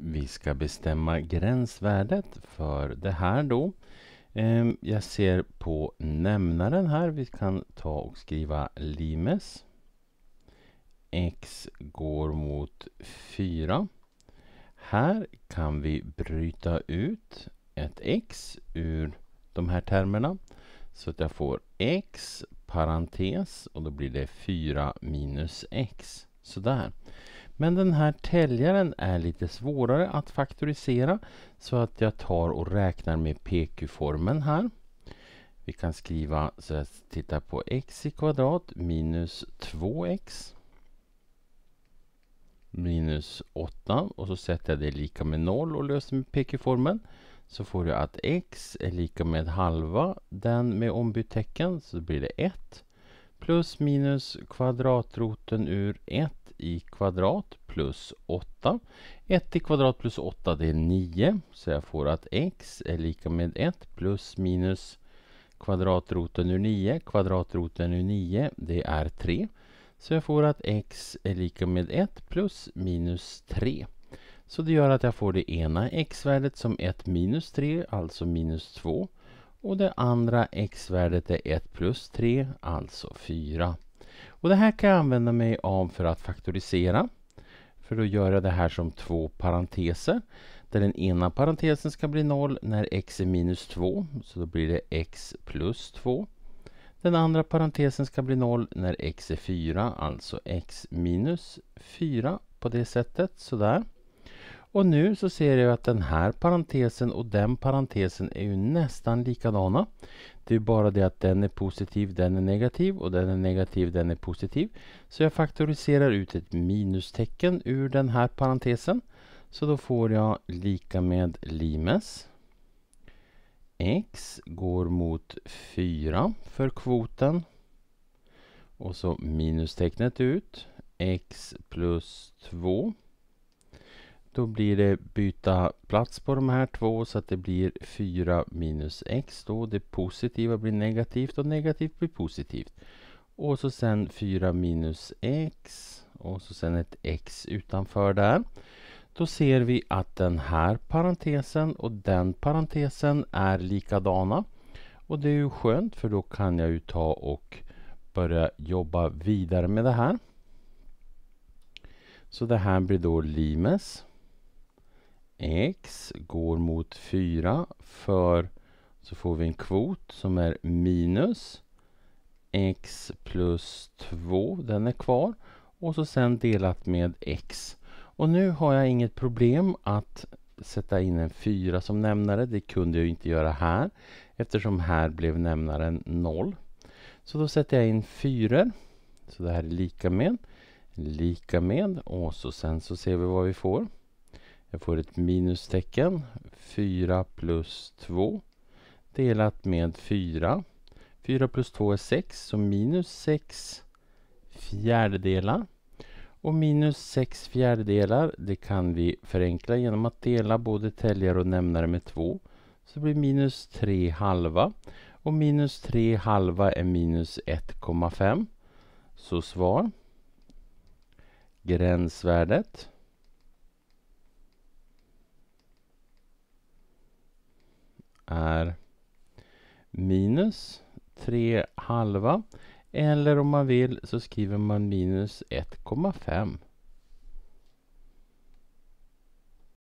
Vi ska bestämma gränsvärdet för det här då. Ehm, jag ser på nämnaren här. Vi kan ta och skriva limes. X går mot 4. Här kan vi bryta ut ett x ur de här termerna. Så att jag får x parentes och då blir det 4 minus x. Sådär. Men den här täljaren är lite svårare att faktorisera så att jag tar och räknar med PQ-formen här. Vi kan skriva så jag tittar på x i kvadrat minus 2x minus 8 och så sätter jag det lika med 0 och löser med PQ-formeln. Så får jag att x är lika med halva den med ombytt tecken så blir det 1 plus minus kvadratroten ur 1 i kvadrat plus 8. 1 i kvadrat plus 8 det är 9. Så jag får att x är lika med 1 plus minus kvadratroten ur 9. Kvadratroten ur 9 det är 3. Så jag får att x är lika med 1 plus minus 3. Så det gör att jag får det ena x-värdet som 1 minus 3, alltså minus 2. Och det andra x-värdet är 1 plus 3, alltså 4. Och det här kan jag använda mig av för att faktorisera. För då gör jag det här som två parenteser. Där den ena parentesen ska bli 0 när x är minus 2. Så då blir det x plus 2. Den andra parentesen ska bli 0 när x är 4, alltså x minus 4 på det sättet, sådär. Och nu så ser jag att den här parentesen och den parentesen är ju nästan likadana. Det är bara det att den är positiv, den är negativ och den är negativ, den är positiv. Så jag faktoriserar ut ett minustecken ur den här parentesen. Så då får jag lika med limes. X går mot 4 för kvoten. Och så minustecknet ut. X plus 2 då blir det byta plats på de här två så att det blir 4 minus x då. Det positiva blir negativt och negativt blir positivt. Och så sen 4 minus x och så sen ett x utanför där. Då ser vi att den här parentesen och den parentesen är likadana. Och det är ju skönt för då kan jag ju ta och börja jobba vidare med det här. Så det här blir då limes x går mot 4 för så får vi en kvot som är minus x plus 2, den är kvar och så sen delat med x. Och nu har jag inget problem att sätta in en 4 som nämnare. Det kunde jag inte göra här eftersom här blev nämnaren 0. Så då sätter jag in 4. Så det här är lika med, lika med och så sen så ser vi vad vi får. Jag får ett minustecken. 4 plus 2 delat med 4. 4 plus 2 är 6, så minus 6 fjärdedelar. Och minus 6 fjärdedelar, det kan vi förenkla genom att dela både täljare och nämnare med 2. Så det blir minus 3 halva. Och minus 3 halva är minus 1,5. Så svar. Gränsvärdet är minus 3 halva. Eller om man vill så skriver man minus 1,5.